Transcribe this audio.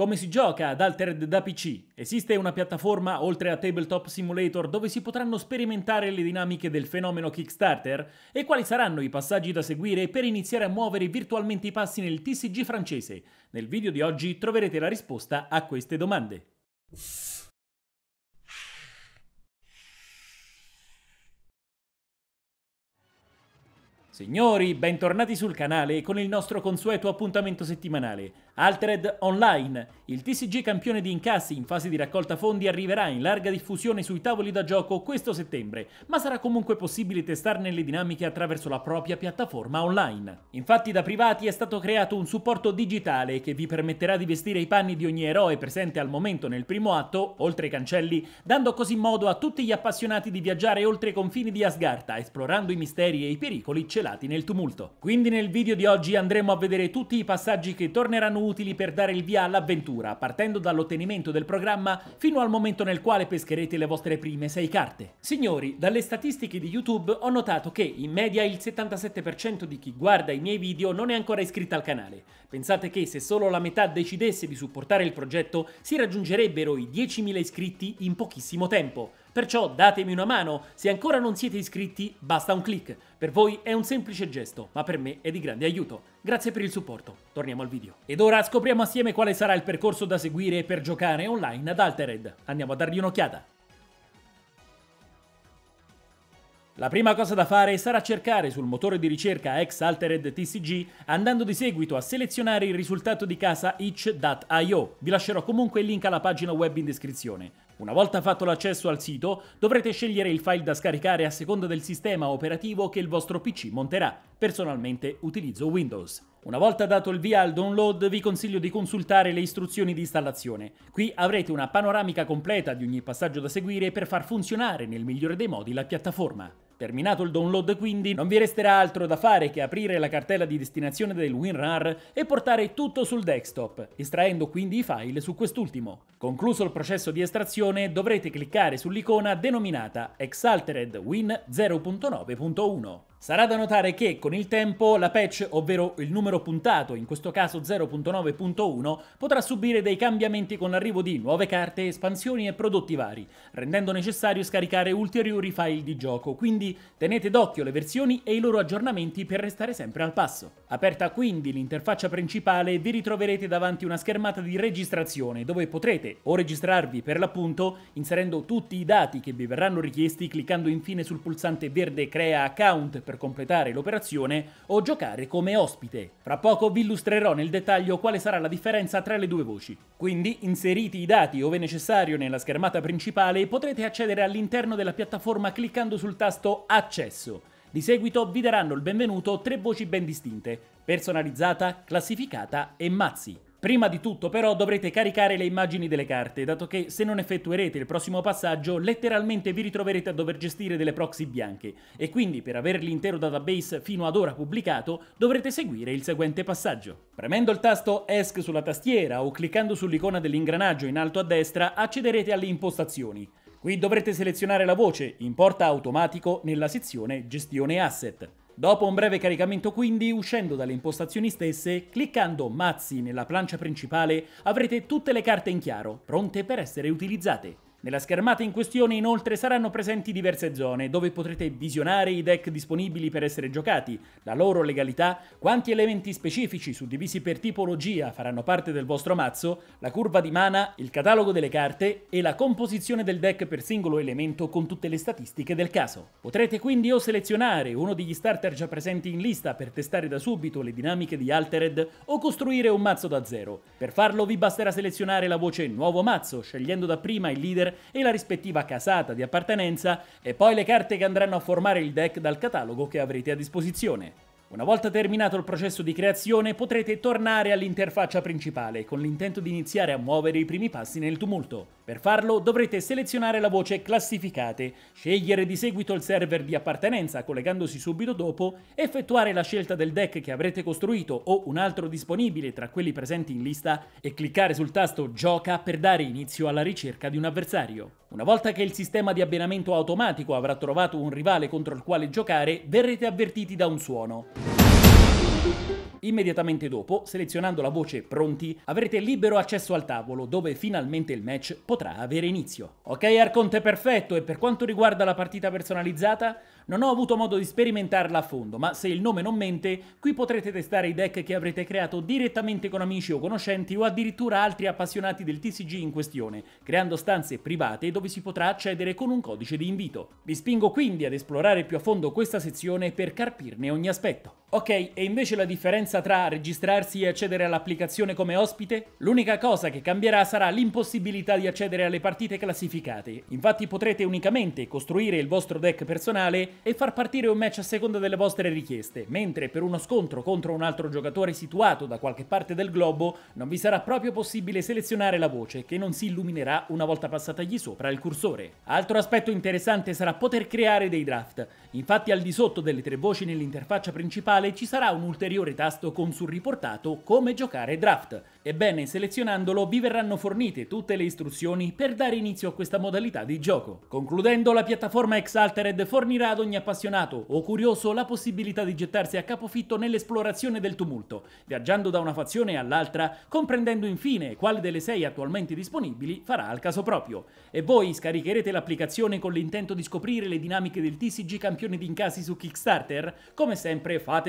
Come si gioca ad Altered da PC? Esiste una piattaforma, oltre a Tabletop Simulator, dove si potranno sperimentare le dinamiche del fenomeno Kickstarter? E quali saranno i passaggi da seguire per iniziare a muovere virtualmente i passi nel TCG francese? Nel video di oggi troverete la risposta a queste domande. Signori, bentornati sul canale con il nostro consueto appuntamento settimanale. Altred Online. Il TCG campione di incassi in fase di raccolta fondi arriverà in larga diffusione sui tavoli da gioco questo settembre, ma sarà comunque possibile testarne le dinamiche attraverso la propria piattaforma online. Infatti da privati è stato creato un supporto digitale che vi permetterà di vestire i panni di ogni eroe presente al momento nel primo atto, oltre i cancelli, dando così modo a tutti gli appassionati di viaggiare oltre i confini di Asgarta, esplorando i misteri e i pericoli celati nel tumulto. Quindi nel video di oggi andremo a vedere tutti i passaggi che torneranno utili per dare il via all'avventura, partendo dall'ottenimento del programma fino al momento nel quale pescherete le vostre prime 6 carte. Signori, dalle statistiche di YouTube ho notato che in media il 77% di chi guarda i miei video non è ancora iscritto al canale. Pensate che se solo la metà decidesse di supportare il progetto si raggiungerebbero i 10.000 iscritti in pochissimo tempo. Perciò datemi una mano, se ancora non siete iscritti basta un clic, per voi è un semplice gesto, ma per me è di grande aiuto. Grazie per il supporto, torniamo al video. Ed ora scopriamo assieme quale sarà il percorso da seguire per giocare online ad Altered. Andiamo a dargli un'occhiata. La prima cosa da fare sarà cercare sul motore di ricerca ex Altered TCG andando di seguito a selezionare il risultato di casa itch.io. Vi lascerò comunque il link alla pagina web in descrizione. Una volta fatto l'accesso al sito, dovrete scegliere il file da scaricare a seconda del sistema operativo che il vostro PC monterà. Personalmente utilizzo Windows. Una volta dato il via al download vi consiglio di consultare le istruzioni di installazione. Qui avrete una panoramica completa di ogni passaggio da seguire per far funzionare nel migliore dei modi la piattaforma. Terminato il download quindi, non vi resterà altro da fare che aprire la cartella di destinazione del WinRAR e portare tutto sul desktop, estraendo quindi i file su quest'ultimo. Concluso il processo di estrazione, dovrete cliccare sull'icona denominata Exalted Win 0.9.1. Sarà da notare che con il tempo la patch, ovvero il numero puntato, in questo caso 0.9.1, potrà subire dei cambiamenti con l'arrivo di nuove carte, espansioni e prodotti vari, rendendo necessario scaricare ulteriori file di gioco, quindi tenete d'occhio le versioni e i loro aggiornamenti per restare sempre al passo. Aperta quindi l'interfaccia principale, vi ritroverete davanti una schermata di registrazione, dove potrete o registrarvi per l'appunto, inserendo tutti i dati che vi verranno richiesti cliccando infine sul pulsante verde Crea account per completare l'operazione o giocare come ospite. Fra poco vi illustrerò nel dettaglio quale sarà la differenza tra le due voci. Quindi inseriti i dati ove necessario nella schermata principale potrete accedere all'interno della piattaforma cliccando sul tasto Accesso. Di seguito vi daranno il benvenuto tre voci ben distinte, personalizzata, classificata e mazzi. Prima di tutto però dovrete caricare le immagini delle carte, dato che se non effettuerete il prossimo passaggio letteralmente vi ritroverete a dover gestire delle proxy bianche e quindi per avere l'intero database fino ad ora pubblicato dovrete seguire il seguente passaggio. Premendo il tasto ESC sulla tastiera o cliccando sull'icona dell'ingranaggio in alto a destra accederete alle impostazioni. Qui dovrete selezionare la voce Importa automatico nella sezione Gestione asset. Dopo un breve caricamento quindi, uscendo dalle impostazioni stesse, cliccando Mazzi nella plancia principale avrete tutte le carte in chiaro, pronte per essere utilizzate. Nella schermata in questione inoltre saranno presenti diverse zone dove potrete visionare i deck disponibili per essere giocati, la loro legalità, quanti elementi specifici suddivisi per tipologia faranno parte del vostro mazzo, la curva di mana, il catalogo delle carte e la composizione del deck per singolo elemento con tutte le statistiche del caso. Potrete quindi o selezionare uno degli starter già presenti in lista per testare da subito le dinamiche di Altered o costruire un mazzo da zero. Per farlo vi basterà selezionare la voce Nuovo mazzo, scegliendo da prima il leader e la rispettiva casata di appartenenza e poi le carte che andranno a formare il deck dal catalogo che avrete a disposizione. Una volta terminato il processo di creazione potrete tornare all'interfaccia principale con l'intento di iniziare a muovere i primi passi nel tumulto. Per farlo dovrete selezionare la voce classificate, scegliere di seguito il server di appartenenza collegandosi subito dopo, effettuare la scelta del deck che avrete costruito o un altro disponibile tra quelli presenti in lista e cliccare sul tasto Gioca per dare inizio alla ricerca di un avversario. Una volta che il sistema di abbinamento automatico avrà trovato un rivale contro il quale giocare, verrete avvertiti da un suono. Immediatamente dopo, selezionando la voce Pronti, avrete libero accesso al tavolo dove finalmente il match potrà avere inizio. Ok Arconte perfetto e per quanto riguarda la partita personalizzata, non ho avuto modo di sperimentarla a fondo, ma se il nome non mente, qui potrete testare i deck che avrete creato direttamente con amici o conoscenti o addirittura altri appassionati del TCG in questione, creando stanze private dove si potrà accedere con un codice di invito. Vi spingo quindi ad esplorare più a fondo questa sezione per carpirne ogni aspetto. Ok, e invece la differenza tra registrarsi e accedere all'applicazione come ospite? L'unica cosa che cambierà sarà l'impossibilità di accedere alle partite classificate. Infatti potrete unicamente costruire il vostro deck personale e far partire un match a seconda delle vostre richieste, mentre per uno scontro contro un altro giocatore situato da qualche parte del globo non vi sarà proprio possibile selezionare la voce, che non si illuminerà una volta passatagli sopra il cursore. Altro aspetto interessante sarà poter creare dei draft. Infatti al di sotto delle tre voci nell'interfaccia principale quale ci sarà un ulteriore tasto con sul riportato Come giocare draft. Ebbene, selezionandolo vi verranno fornite tutte le istruzioni per dare inizio a questa modalità di gioco. Concludendo, la piattaforma Exaltered fornirà ad ogni appassionato o curioso la possibilità di gettarsi a capofitto nell'esplorazione del tumulto, viaggiando da una fazione all'altra, comprendendo infine quale delle sei attualmente disponibili farà al caso proprio. E voi scaricherete l'applicazione con l'intento di scoprire le dinamiche del TCG campione di incasi su Kickstarter? Come sempre fate